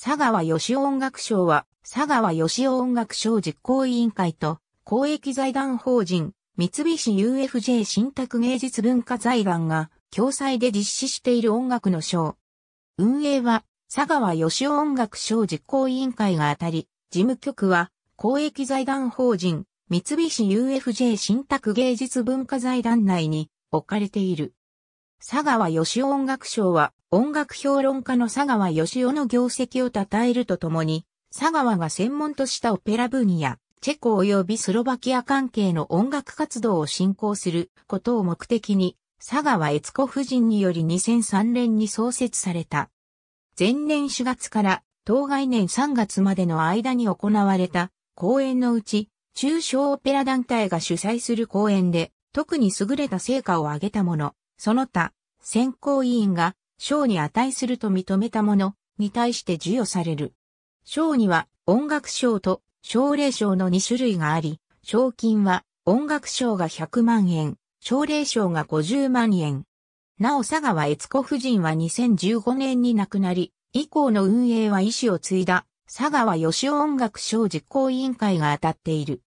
佐川義雄音楽賞は、佐川義雄音楽賞実行委員会と、公益財団法人、三菱 UFJ 新宅芸術文化財団が、共催で実施している音楽の賞。運営は、佐川義雄音楽賞実行委員会が当たり、事務局は、公益財団法人、三菱 UFJ 新宅芸術文化財団内に置かれている。佐川義音楽賞は音楽評論家の佐川義夫の業績を称えるとともに、佐川が専門としたオペラ分野、チェコ及びスロバキア関係の音楽活動を進行することを目的に、佐川悦子夫人により2003年に創設された。前年4月から当該年3月までの間に行われた公演のうち、中小オペラ団体が主催する公演で、特に優れた成果を上げたもの、その他、選考委員が賞に値すると認めたものに対して授与される。賞には音楽賞と奨励賞の2種類があり、賞金は音楽賞が100万円、奨励賞が50万円。なお佐川悦子夫人は2015年に亡くなり、以降の運営は医師を継いだ佐川義音楽賞実行委員会が当たっている。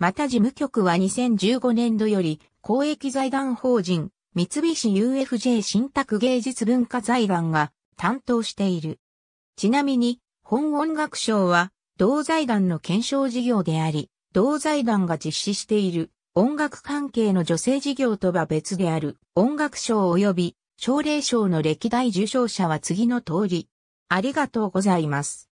また事務局は2015年度より公益財団法人三菱 UFJ 信託芸術文化財団が担当している。ちなみに、本音楽賞は、同財団の検証事業であり、同財団が実施している音楽関係の女性事業とは別である音楽賞及び奨励賞の歴代受賞者は次の通り。ありがとうございます。